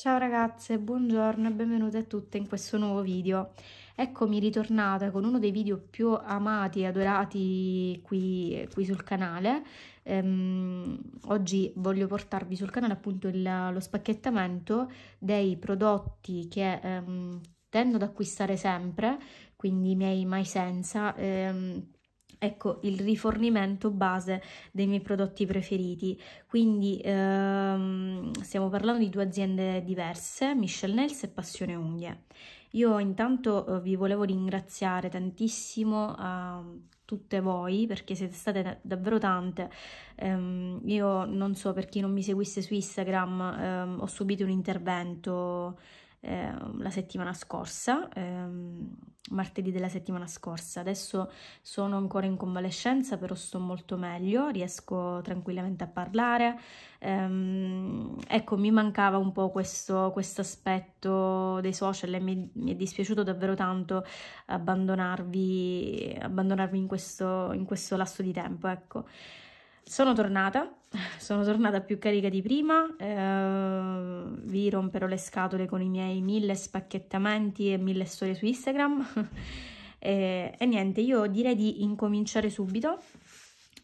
Ciao ragazze, buongiorno e benvenute a tutte in questo nuovo video. Eccomi ritornata con uno dei video più amati e adorati qui, qui sul canale. Ehm, oggi voglio portarvi sul canale appunto il, lo spacchettamento dei prodotti che ehm, tendo ad acquistare sempre, quindi i miei mai senza, ehm, ecco il rifornimento base dei miei prodotti preferiti quindi ehm, stiamo parlando di due aziende diverse Michelle Nels e Passione Unghie io intanto eh, vi volevo ringraziare tantissimo a tutte voi perché siete state davvero tante. Um, io non so per chi non mi seguisse su Instagram, um, ho subito un intervento Ehm, la settimana scorsa, ehm, martedì della settimana scorsa. Adesso sono ancora in convalescenza, però sto molto meglio, riesco tranquillamente a parlare. Ehm, ecco, mi mancava un po' questo quest aspetto dei social e mi, mi, è dispiaciuto davvero tanto abbandonarvi, abbandonarvi in, questo, in questo lasso di tempo, ecco sono tornata, sono tornata più carica di prima, eh, romperò le scatole con i miei mille spacchettamenti e mille storie su Instagram. e, e, niente, io direi di incominciare subito.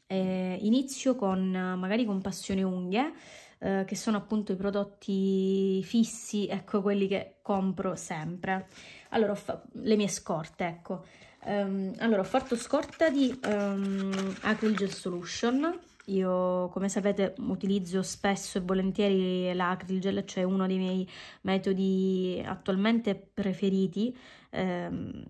E inizio con magari con Passione Unghie, eh, che sono appunto i prodotti fissi, ecco quelli che compro sempre. Allora, le mie scorte, ecco. Um, allora, ho fatto scorta di um, Acryl Gel Solution io, come sapete, utilizzo spesso e volentieri l'acryl gel, cioè uno dei miei metodi attualmente preferiti ehm,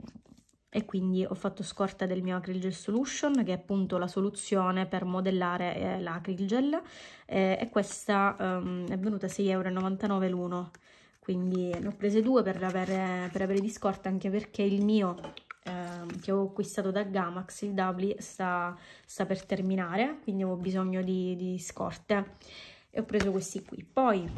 e quindi ho fatto scorta del mio acryl gel solution, che è appunto la soluzione per modellare eh, gel. eh, e questa ehm, è venuta a 6,99€ l'uno, quindi ne ho prese due per avere, per avere di scorta anche perché il mio che ho acquistato da Gamax, il Doubly, sta, sta, per terminare, quindi ho bisogno di, di scorte e ho preso questi qui. Poi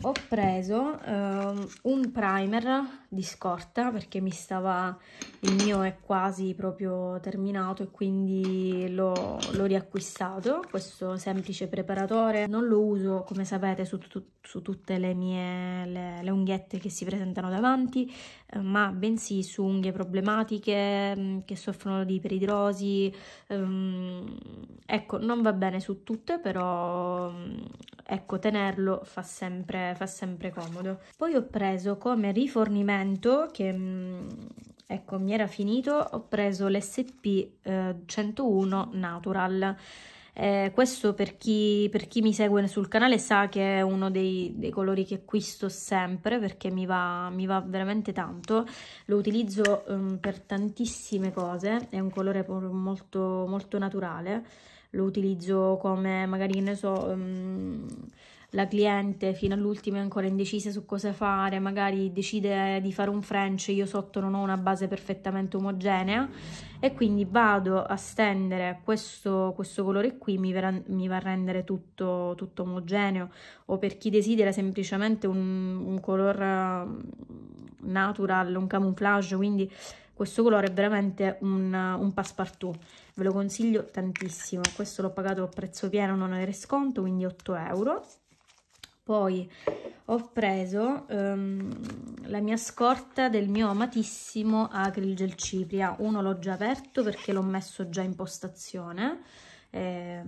ho preso um, un primer di scorta perché mi stava, il mio è quasi proprio terminato e quindi l'ho riacquistato, questo semplice preparatore, non lo uso come sapete su, tu, su tutte le mie le, le unghiette che si presentano davanti, eh, ma bensì su unghie problematiche mh, mm, che soffrono di peridrosi, ehm, ecco non va bene su tutte però mh, mm, ecco tenerlo fa sempre, fa sempre comodo. Poi ho preso come rifornimento 100 che mm, ecco mi era finito ho preso l'SP 101 eh, Natural eh, questo per chi, per chi, mi segue sul canale sa che è uno dei, dei colori che acquisto sempre perché mi va, mi va veramente tanto, lo utilizzo um, per tantissime cose, è un colore molto, molto naturale, lo utilizzo come magari, ne so, um, la cliente fino all'ultimo è ancora indecisa su cosa fare, magari decide di fare un French, io sotto non ho una base perfettamente omogenea e quindi vado a stendere questo, questo colore qui, mi, verrà, mi, va a rendere tutto, tutto, omogeneo o per chi desidera semplicemente un, un color mm, natural, un camouflage, quindi questo colore è veramente un, un passepartout ve lo consiglio tantissimo questo l'ho pagato a prezzo pieno non ho il resconto, quindi 8 euro poi ho preso um, la mia scorta del mio amatissimo Acril Gel Cipria. Uno l'ho già aperto perché l'ho messo già in postazione, eh,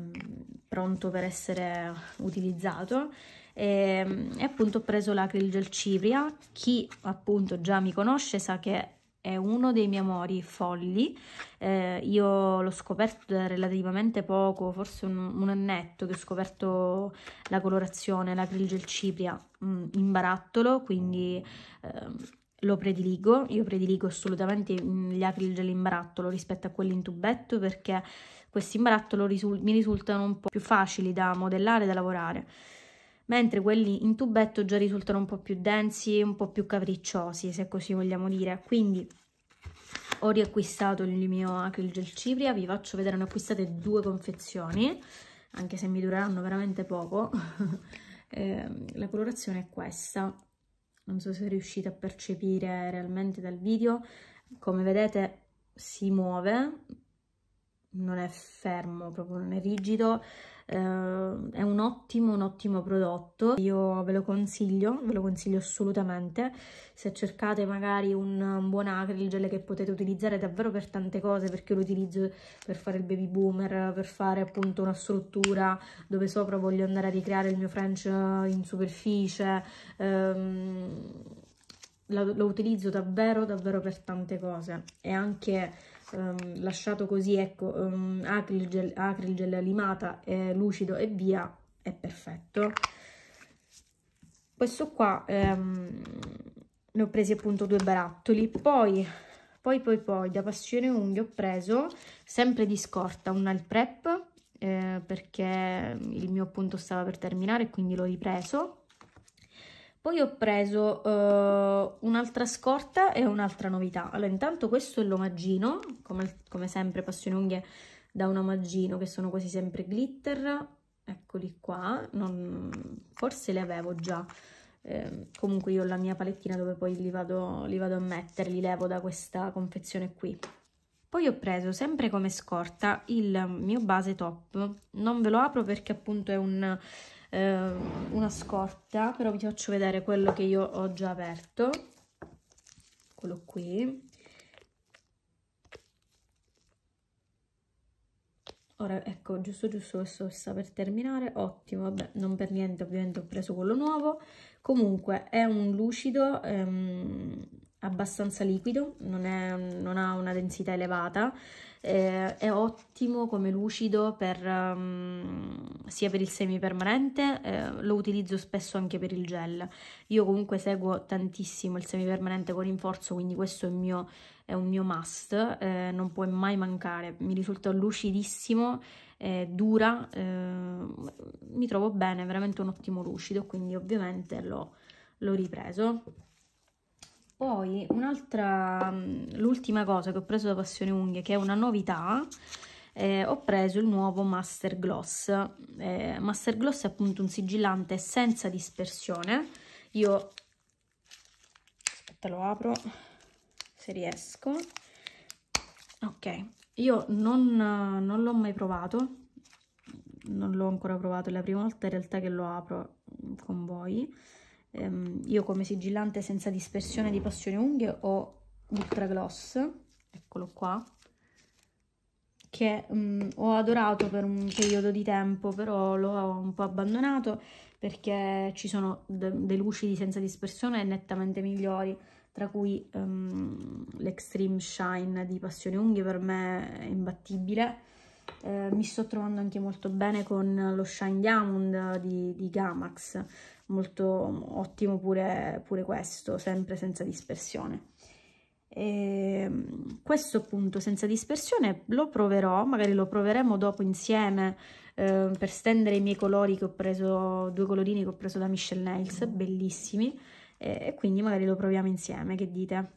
pronto per essere utilizzato. E, ehm, e appunto ho preso l'Acril Gel Cipria. Chi appunto già mi conosce sa che è uno dei miei amori folli. Eh, io l'ho scoperto da relativamente poco, forse un, un, annetto che ho scoperto la colorazione, la Grigel Cipria mh, mm, in barattolo, quindi... Eh, lo prediligo, io prediligo assolutamente mm, gli acril gel in barattolo rispetto a quelli in tubetto perché questi in barattolo risul mi risultano un po' più facili da modellare e da lavorare mentre quelli in tubetto già risultano un po' più densi e un po' più capricciosi, se così vogliamo dire. Quindi ho riacquistato il mio Acryl Gel Cipria, vi faccio vedere, ne ho acquistate due confezioni, anche se mi dureranno veramente poco. eh, la colorazione è questa, non so se riuscite a percepire realmente dal video, come vedete si muove, non è fermo, proprio non è rigido, eh, è un ottimo, un ottimo prodotto, io ve lo consiglio, ve lo consiglio assolutamente, se cercate magari un, un buon gel che potete utilizzare davvero per tante cose, perché lo utilizzo per fare il baby boomer, per fare appunto una struttura dove sopra voglio andare a ricreare il mio French in superficie, ehm, lo, lo utilizzo davvero davvero per tante cose e anche um, lasciato così, ecco, um, ehm, acryl, gel, limata, eh, lucido e via, è perfetto. Questo qua ehm, ne ho presi appunto due barattoli, poi, poi, poi, poi da Passione Unghie ho preso sempre di scorta un al prep, eh, perché il mio appunto stava per terminare quindi l'ho ripreso poi ho preso uh, un'altra scorta e un'altra novità. Allora, intanto questo è l'omaggino, come, come sempre Passione Unghie da un omaggino, che sono quasi sempre glitter. Eccoli qua, non, forse le avevo già. Eh, comunque io ho la mia palettina dove poi li vado, li vado a mettere, li levo da questa confezione qui. Poi ho preso sempre come scorta il mio base top, non ve lo apro perché appunto è un eh, una scorta, però vi faccio vedere quello che io ho già aperto, quello qui. Ora, ecco, giusto giusto questo sta per terminare, ottimo, vabbè, non per niente ovviamente ho preso quello nuovo, comunque è un lucido ehm, abbastanza liquido, non, è, non ha una densità elevata, eh, è ottimo come lucido per, um, sia per il semipermanente, eh, lo utilizzo spesso anche per il gel. Io comunque seguo tantissimo il semipermanente con rinforzo, quindi questo è, mio, è un mio must, eh, non può mai mancare, mi risulta lucidissimo, dura, eh, mi trovo bene, è veramente un ottimo lucido, quindi ovviamente l'ho ripreso. Poi un'altra, mm, l'ultima cosa che ho preso da Passione Unghie, che è una novità, eh, ho preso il nuovo Master Gloss. Eh, Master Gloss è appunto un sigillante senza dispersione. Io, aspetta lo apro, se riesco. Ok, io non, non l'ho mai provato, non l'ho ancora provato, è la prima volta in realtà che lo apro con voi ehm, io come sigillante senza dispersione di passione unghie ho Ultra Gloss, eccolo qua, che mh, mm, ho adorato per un periodo di tempo, però l'ho un po' abbandonato perché ci sono de dei lucidi senza dispersione nettamente migliori, tra cui um, l'Extreme Shine di Passione Unghie per me è imbattibile. Eh, mi sto trovando anche molto bene con lo Shine Diamond di, di Gamax, molto ottimo pure, pure questo, sempre senza dispersione. E ehm, questo appunto senza dispersione lo proverò, magari lo proveremo dopo insieme eh, per stendere i miei colori che ho preso, due colorini che ho preso da Michelle Nails, bellissimi, e, e quindi magari lo proviamo insieme, che dite?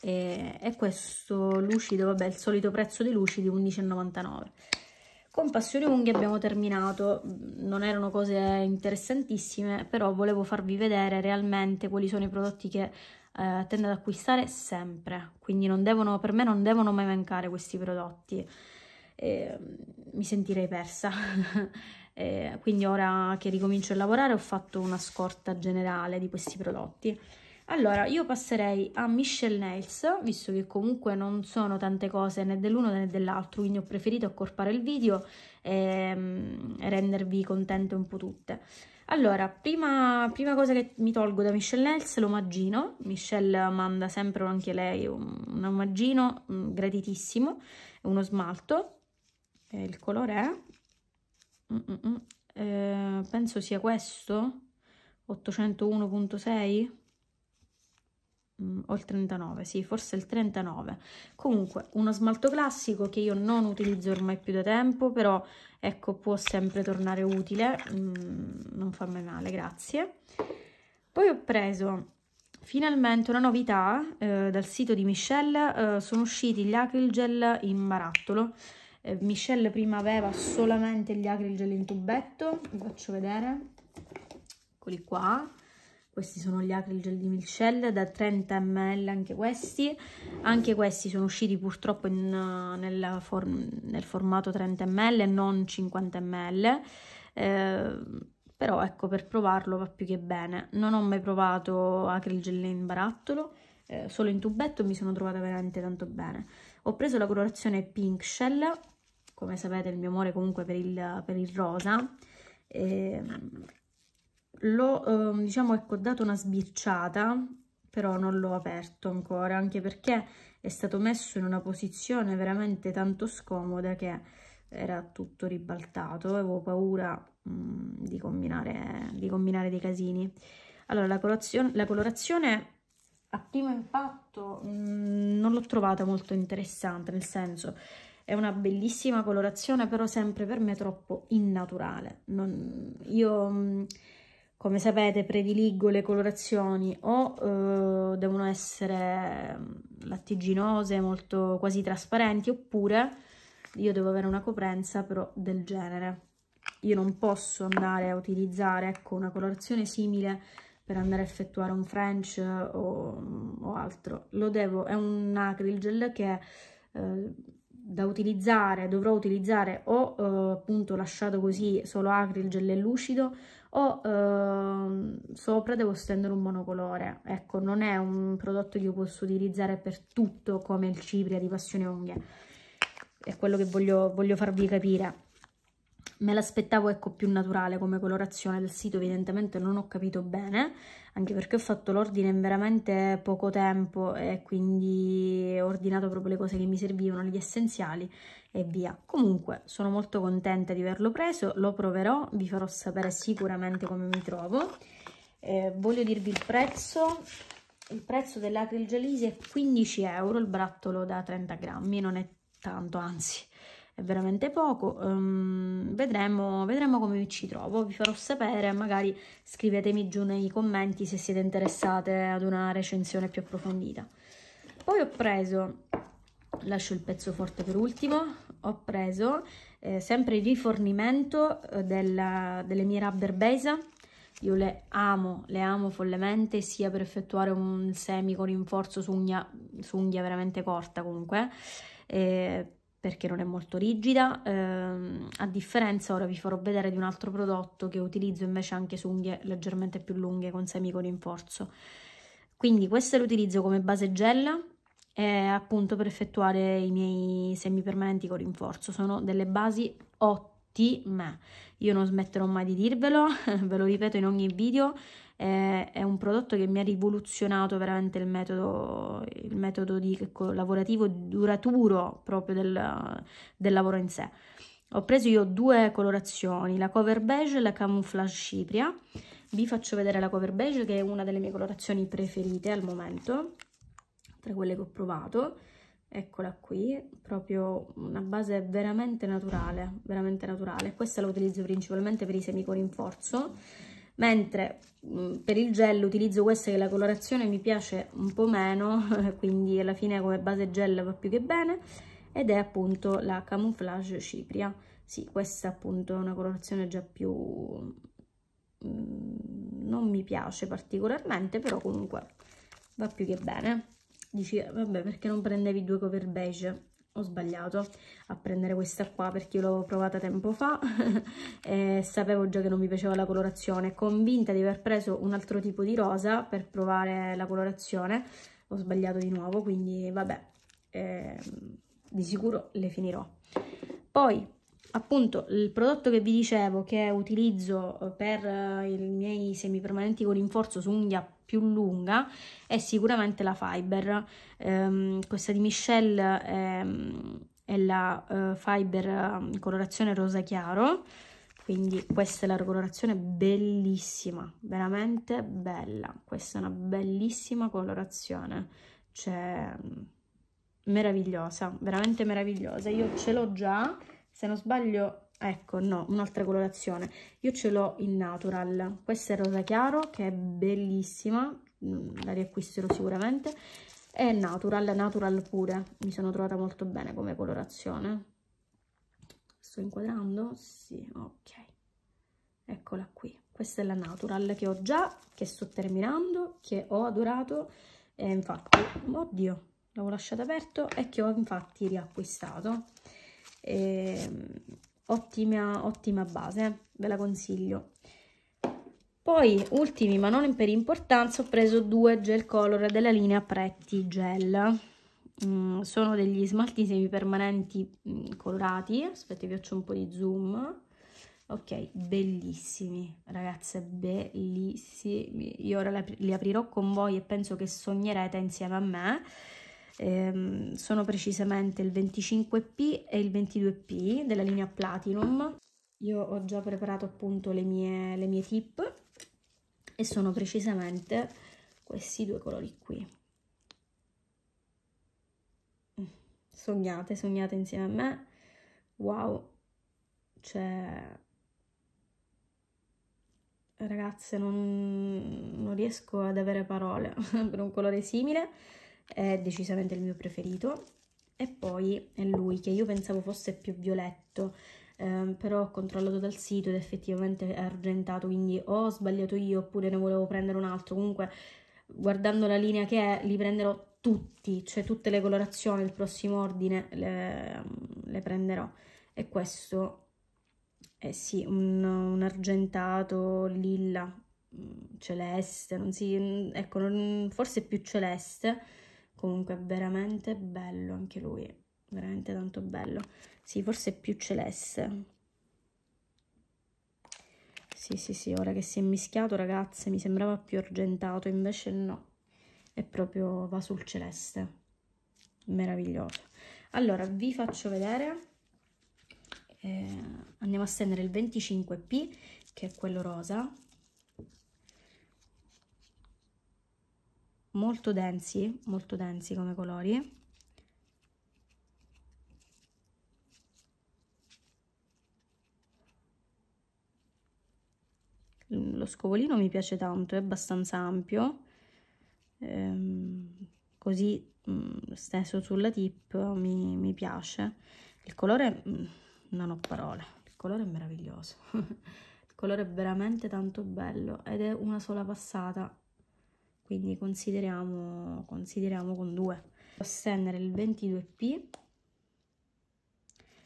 E, e questo lucido, vabbè, il solito prezzo dei lucidi 11,99 con passione unghie abbiamo terminato, non erano cose interessantissime, però volevo farvi vedere realmente quali sono i prodotti che eh, tendo ad acquistare sempre, quindi devono, per me non devono mai mancare questi prodotti. E, mm, mi sentirei persa. e, quindi ora che ricomincio a lavorare ho fatto una scorta generale di questi prodotti. Allora, io passerei a Michelle Nails, visto che comunque non sono tante cose né dell'uno né dell'altro, quindi ho preferito accorpare il video e um, rendervi contente un po' tutte. Allora, prima, prima, cosa che mi tolgo da Michelle Nels, l'omaggino. Michelle manda sempre anche lei un, omaggino um, graditissimo, uno smalto. E eh, il colore è... Mm, -mm -mm. Eh, penso sia questo, 801.6. Mm, o il 39, sì, forse il 39. Comunque, uno smalto classico che io non utilizzo ormai più da tempo, però ecco, può sempre tornare utile, mm, non fa mai male, grazie. Poi ho preso finalmente una novità eh, dal sito di Michelle, eh, sono usciti gli acryl gel in barattolo. Eh, Michelle prima aveva solamente gli acryl gel in tubetto, vi faccio vedere, eccoli qua questi sono gli Acryl Gel di Milchel da 30 ml anche questi anche questi sono usciti purtroppo in, eh, for nel formato 30 ml non 50 ml eh, però ecco per provarlo va più che bene non ho mai provato Acryl Gel in barattolo eh, solo in tubetto mi sono trovata veramente tanto bene ho preso la colorazione Pink Shell come sapete il mio amore comunque per il, per il rosa e, ehm, l'ho eh, diciamo ecco dato una sbirciata però non l'ho aperto ancora anche perché è stato messo in una posizione veramente tanto scomoda che era tutto ribaltato avevo paura mh, mhmm, di, combinare, di combinare dei casini allora la, la colorazione a primo impatto mh, mhmm, non l'ho trovata molto interessante nel senso è una bellissima colorazione però sempre per me troppo innaturale non, io mh, mhmm, come sapete prediligo le colorazioni o eh, devono essere mm, lattiginose, molto quasi trasparenti, oppure io devo avere una coprenza però del genere. Io non posso andare a utilizzare ecco, una colorazione simile per andare a effettuare un French o, o altro. Lo devo, è un acryl gel che eh, da utilizzare, dovrò utilizzare o eh, appunto lasciato così solo acril gel e lucido o eh, sopra devo stendere un monocolore. Ecco, non è un prodotto che io posso utilizzare per tutto come il cipria di Passione Unghie. È quello che voglio, voglio farvi capire me l'aspettavo ecco più naturale come colorazione del sito, evidentemente non ho capito bene, anche perché ho fatto l'ordine in veramente poco tempo e quindi ho ordinato proprio le cose che mi servivano, gli essenziali e via. Comunque sono molto contenta di averlo preso, lo proverò, vi farò sapere sicuramente come mi trovo. Eh, voglio dirvi il prezzo, il prezzo dell'acryl gelisi è 15 euro, il brattolo da 30 grammi, non è tanto, anzi è veramente poco, um, vedremo, vedremo come ci trovo, vi farò sapere, magari scrivetemi giù nei commenti se siete interessate ad una recensione più approfondita. Poi ho preso, lascio il pezzo forte per ultimo, ho preso eh, sempre il rifornimento eh, della, delle mie rubber base io le amo, le amo follemente, sia per effettuare un semi con rinforzo su unghia, su unghia veramente corta comunque, eh, perché non è molto rigida, ehm, a differenza ora vi farò vedere di un altro prodotto che utilizzo invece anche su unghie leggermente più lunghe con semi con rinforzo. Quindi questa l'utilizzo come base gel e appunto per effettuare i miei semi permanenti con rinforzo, sono delle basi ottime, io non smetterò mai di dirvelo, ve lo ripeto in ogni video, è, è, un prodotto che mi ha rivoluzionato veramente il metodo, il metodo di, ecco, lavorativo duraturo proprio del, del lavoro in sé. Ho preso io due colorazioni, la cover beige e la camouflage cipria. Vi faccio vedere la cover beige che è una delle mie colorazioni preferite al momento, tra quelle che ho provato. Eccola qui, proprio una base veramente naturale, veramente naturale. Questa la utilizzo principalmente per i semi con rinforzo mentre mm, per il gel utilizzo questa che la colorazione mi piace un po' meno, quindi alla fine come base gel va più che bene, ed è appunto la Camouflage Cipria. Sì, questa appunto è una colorazione già più... Mm, non mi piace particolarmente, però comunque va più che bene. Dici, eh, vabbè, perché non prendevi due cover beige? ho sbagliato a prendere questa qua perché io l'avevo provata tempo fa e sapevo già che non mi piaceva la colorazione convinta di aver preso un altro tipo di rosa per provare la colorazione ho sbagliato di nuovo quindi vabbè eh, di sicuro le finirò poi appunto il prodotto che vi dicevo che utilizzo per i miei semi permanenti con rinforzo su unghia più lunga è sicuramente la Fiber. Ehm, questa di Michelle è, è la uh, Fiber um, in colorazione rosa chiaro, quindi questa è la colorazione bellissima, veramente bella. Questa è una bellissima colorazione, cioè meravigliosa, veramente meravigliosa. Io ce l'ho già, se non sbaglio ecco no un'altra colorazione io ce l'ho in natural questa è rosa chiaro che è bellissima mm, la riacquisterò sicuramente e natural natural pure mi sono trovata molto bene come colorazione sto inquadrando sì ok eccola qui questa è la natural che ho già che sto terminando che ho adorato e infatti oddio l'avevo lasciata aperto e che ho infatti riacquistato e ehm, ottima, ottima base, eh, ve la consiglio. Poi, ultimi ma non per importanza, ho preso due gel color della linea Pretty Gel. Mm, sono degli smalti semipermanenti mm, colorati. Aspetta, vi faccio un po' di zoom. Ok, bellissimi, ragazze, bellissimi. Io ora li aprirò con voi e penso che sognerete insieme a me ehm, sono precisamente il 25P e il 22P della linea Platinum. Io ho già preparato appunto le mie, le mie tip e sono precisamente questi due colori qui. Mm, sognate, sognate insieme a me. Wow, cioè ragazze non, non, riesco ad avere parole per un colore simile è decisamente il mio preferito e poi è lui che io pensavo fosse più violetto ehm, però ho controllato dal sito ed effettivamente è argentato quindi o ho sbagliato io oppure ne volevo prendere un altro comunque guardando la linea che è li prenderò tutti cioè tutte le colorazioni il prossimo ordine le, le prenderò e questo è sì un, un argentato lilla mm, celeste non si, mm, ecco forse più celeste comunque veramente bello anche lui veramente tanto bello sì forse più celeste sì sì sì ora che si è mischiato ragazze mi sembrava più argentato invece no è proprio va sul celeste meraviglioso allora vi faccio vedere eh, andiamo a stendere il 25p che è quello rosa molto densi, molto densi come colori. Lo scovolino mi piace tanto, è abbastanza ampio, ehm, così mh, mm, stesso sulla tip mi, mi piace. Il colore, mh, mm, non ho parole, il colore è meraviglioso. il colore è veramente tanto bello ed è una sola passata quindi consideriamo, consideriamo con 2. Ostenere il 22P,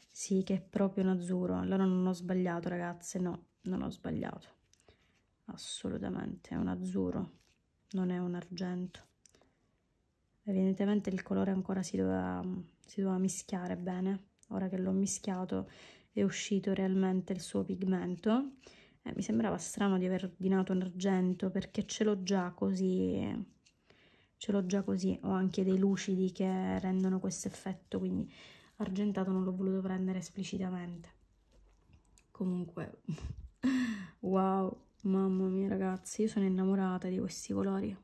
sì che è proprio un azzurro, allora non ho sbagliato ragazze, no, non ho sbagliato, assolutamente, è un azzurro, non è un argento. Evidentemente il colore ancora si doveva, si doveva mischiare bene, ora che l'ho mischiato è uscito realmente il suo pigmento eh, mi sembrava strano di aver ordinato un argento perché ce l'ho già così. Ce l'ho già così. Ho anche dei lucidi che rendono questo effetto, quindi argentato non l'ho voluto prendere esplicitamente. Comunque, wow, mamma mia ragazzi, io sono innamorata di questi colori.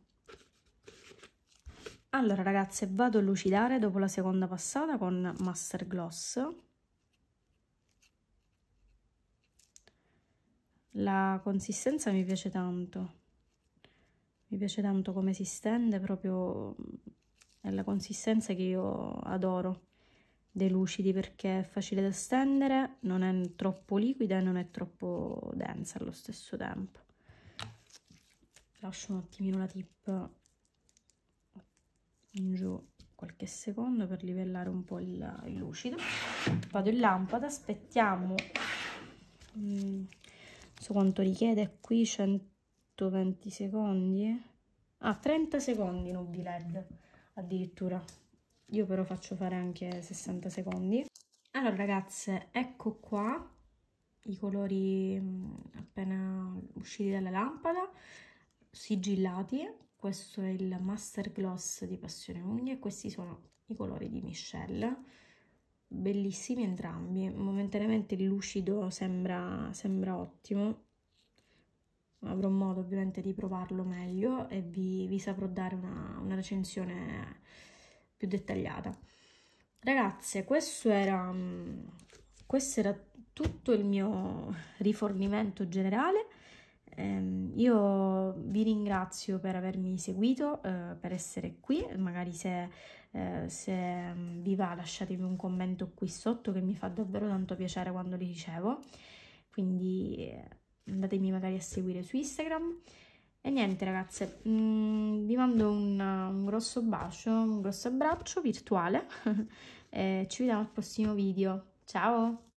Allora ragazze, vado a lucidare dopo la seconda passata con Master Gloss La consistenza mi piace tanto. Mi piace tanto come si stende, proprio è la consistenza che io adoro dei lucidi perché è facile da stendere, non è troppo liquida e non è troppo densa allo stesso tempo. Lascio un attimino la tip in giù qualche secondo per livellare un po' il, il lucido. Vado in lampada, aspettiamo... Mm, so quanto richiede qui 120 secondi ah 30 secondi nubi led addirittura io però faccio fare anche 60 secondi allora ragazze ecco qua i colori mm, appena usciti dalla lampada sigillati questo è il master gloss di passione unghie e questi sono i colori di Michelle bellissimi entrambi, momentaneamente il lucido sembra, sembra ottimo, avrò modo ovviamente di provarlo meglio e vi, vi saprò dare una, una, recensione più dettagliata. Ragazze, questo era, mm, questo era tutto il mio rifornimento generale. Eh, io vi ringrazio per avermi seguito, eh, per essere qui, magari se eh, se mm, vi va lasciatemi un commento qui sotto che mi fa davvero tanto piacere quando li ricevo, quindi andatemi eh, magari a seguire su Instagram. E niente ragazze, mh, mm, vi mando un, un, grosso bacio, un grosso abbraccio virtuale e eh, ci vediamo al prossimo video. Ciao!